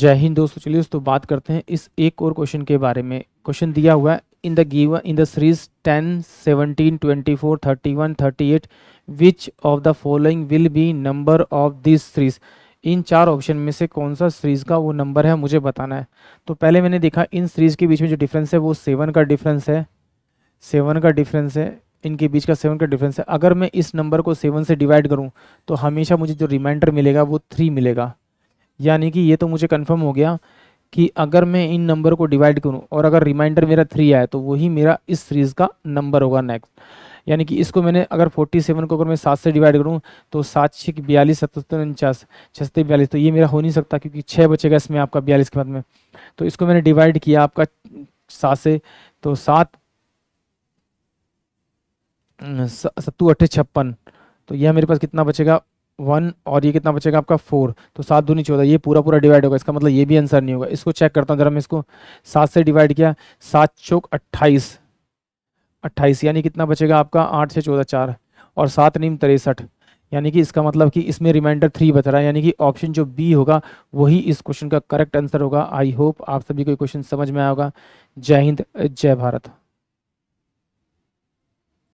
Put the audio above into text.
जय हिंद दोस्तों चलिए दोस्तों बात करते हैं इस एक और क्वेश्चन के बारे में क्वेश्चन दिया हुआ है in the give in the series 10, 17, 24, 31, 38 which of the following will be number of this series इन चार ऑप्शन में से कौन सा सीरीज़ का वो नंबर है मुझे बताना है तो पहले मैंने देखा इन सीरीज़ के बीच में जो डिफरेंस है वो सेवन का डिफरेंस है सेवन का डिफरेंस है इनके बीच का सेवन का डिफरेंस है अगर मैं इस नंबर को सेवन से डिवाइड करूँ तो हमेशा मुझे जो रिमाइंडर मिलेगा वो थ्री मिलेगा यानी कि ये तो मुझे कन्फर्म हो गया कि अगर मैं इन नंबर को डिवाइड करूँ और अगर रिमाइंडर मेरा थ्री आया तो वही मेरा इस सीरीज़ का नंबर होगा नेक्स्ट यानी कि इसको मैंने अगर 47 को अगर मैं सात से डिवाइड करूँ तो सात छिक बयालीस सतहत्तर उनचास छस्ते बयालीस तो ये मेरा हो नहीं सकता क्योंकि छः बचेगा इसमें आपका बयालीस के बाद में तो इसको मैंने डिवाइड किया आपका सात से तो सात सत्तू अट्ठे छप्पन तो यह मेरे पास कितना बचेगा वन और ये कितना बचेगा आपका फोर तो सात दूनी चौदह ये पूरा पूरा डिवाइड होगा इसका मतलब ये भी आंसर नहीं होगा इसको चेक करता हूँ जरा मैं इसको सात से डिवाइड किया सात चौक अट्ठाईस अट्ठाईस यानी कितना बचेगा आपका आठ से चौदह चार और सात नीम तिरसठ यानी कि इसका मतलब कि इसमें रिमाइंडर थ्री बच रहा है यानी कि ऑप्शन जो बी होगा वही इस क्वेश्चन का करेक्ट आंसर होगा आई होप आप सभी को क्वेश्चन समझ में आएगा जय हिंद जय भारत